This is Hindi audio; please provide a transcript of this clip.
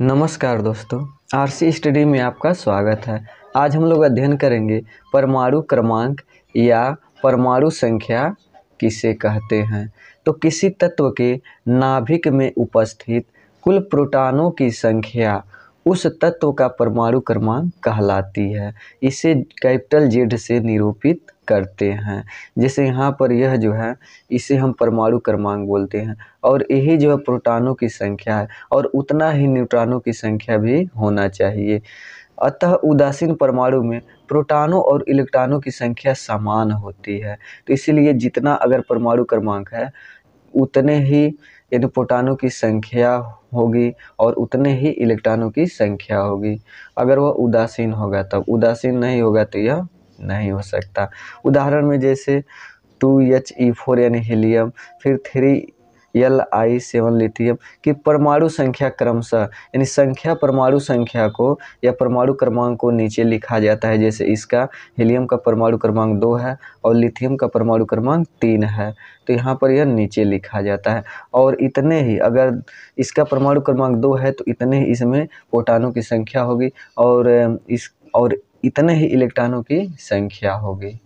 नमस्कार दोस्तों आरसी स्टडी में आपका स्वागत है आज हम लोग अध्ययन करेंगे परमाणु क्रमांक या परमाणु संख्या किसे कहते हैं तो किसी तत्व के नाभिक में उपस्थित कुल प्रोटॉनों की संख्या उस तत्व का परमाणु क्रमांक कहलाती है इसे कैपिटल जेड से निरूपित करते हैं जैसे यहाँ पर यह जो है इसे हम परमाणु क्रमांक बोलते हैं और यही जो है प्रोटानों की संख्या है और उतना ही न्यूट्रॉनों की संख्या भी होना चाहिए अतः उदासीन परमाणु में प्रोटानों और इलेक्ट्रॉनों की संख्या समान होती है तो इसीलिए जितना अगर परमाणु क्रमांक है उतने ही यदि प्रोटानों की संख्या होगी और उतने ही इलेक्ट्रॉनों की संख्या होगी अगर वह उदासीन होगा तब उदासीन नहीं होगा तो यह नहीं हो सकता उदाहरण में जैसे टू एच ई फोर यानी हीलियम फिर three L I seven lithium की परमाणु संख्या क्रमशः यानी संख्या परमाणु संख्या को या परमाणु क्रमांक को नीचे लिखा जाता है जैसे इसका हीलियम का परमाणु क्रमांक दो है और लिथियम का परमाणु क्रमांक तीन है तो यहाँ पर यह नीचे लिखा जाता है और इतने ही अगर इसका परमाणु क्रमांक दो है तो इतने ही इसमें पोटानों की संख्या होगी और इस और इतने ही इलेक्ट्रॉनों की संख्या होगी